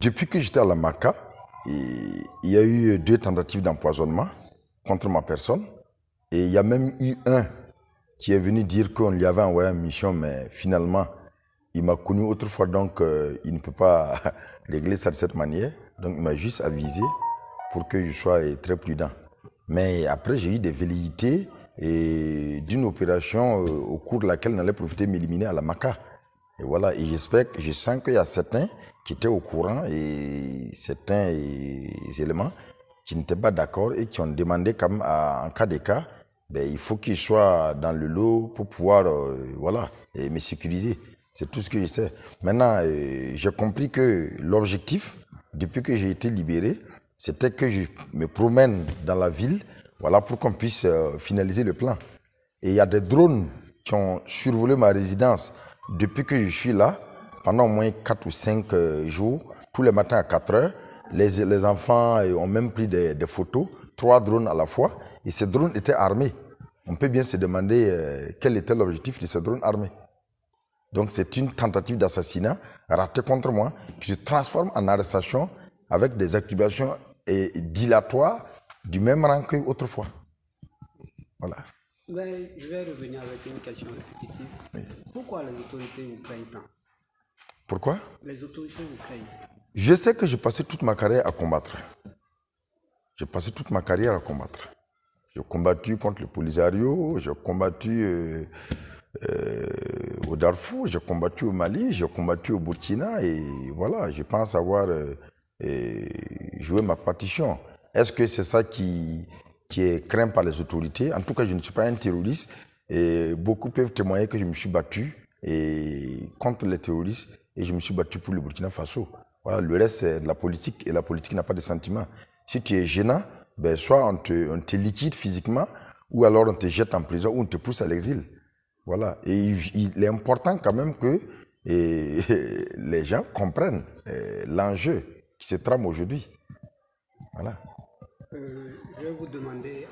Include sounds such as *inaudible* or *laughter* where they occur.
Depuis que j'étais à la MACA, il y a eu deux tentatives d'empoisonnement contre ma personne. Et il y a même eu un qui est venu dire qu'on lui avait envoyé une mission, mais finalement, il m'a connu autrefois, donc euh, il ne peut pas *laughs* régler ça de cette manière. Donc il m'a juste avisé pour que je sois très prudent. Mais après, j'ai eu des velléités d'une opération euh, au cours de laquelle on allait profiter m'éliminer à la MACA. Et voilà, et j'espère, je sens qu'il y a certains qui étaient au courant et certains éléments qui n'étaient pas d'accord et qui ont demandé comme en cas de cas, ben, il faut qu'ils soient dans le lot pour pouvoir euh, voilà, et me sécuriser. C'est tout ce que je sais. Maintenant, euh, j'ai compris que l'objectif, depuis que j'ai été libéré, c'était que je me promène dans la ville voilà, pour qu'on puisse euh, finaliser le plan. Et il y a des drones qui ont survolé ma résidence depuis que je suis là, pendant au moins 4 ou 5 euh, jours, tous les matins à 4 heures, les, enfants euh, ont même pris des, photos, trois drones à la fois, et ces drones étaient armés. On peut bien se demander euh, quel était l'objectif de ces drones armés. Donc c'est une tentative d'assassinat ratée contre moi qui se transforme en arrestation avec des activations dilatoires du même rang qu'autrefois. Voilà. Ben, je vais revenir avec une question répétitive. Pourquoi les autorités vous craignent Pourquoi Les autorités vous craignent. Je sais que j'ai passé toute ma carrière à combattre. J'ai passé toute ma carrière à combattre. J'ai combattu contre le Polisario, j'ai combattu euh, euh, au Darfour, j'ai combattu au Mali, j'ai combattu au Burkina et voilà, je pense avoir euh, joué ma partition. Est-ce que c'est ça qui, qui est craint par les autorités. En tout cas, je ne suis pas un terroriste. Et beaucoup peuvent témoigner que je me suis battu et contre les terroristes et je me suis battu pour le Burkina Faso. Voilà, le reste, c'est de la politique et la politique n'a pas de sentiments. Si tu es gênant, ben, soit on te, liquide physiquement ou alors on te jette en prison ou on te pousse à l'exil. Voilà. Et il, est important quand même que *laughs* les gens comprennent euh, l'enjeu qui se trame aujourd'hui. Voilà. Euh, je vais vous demander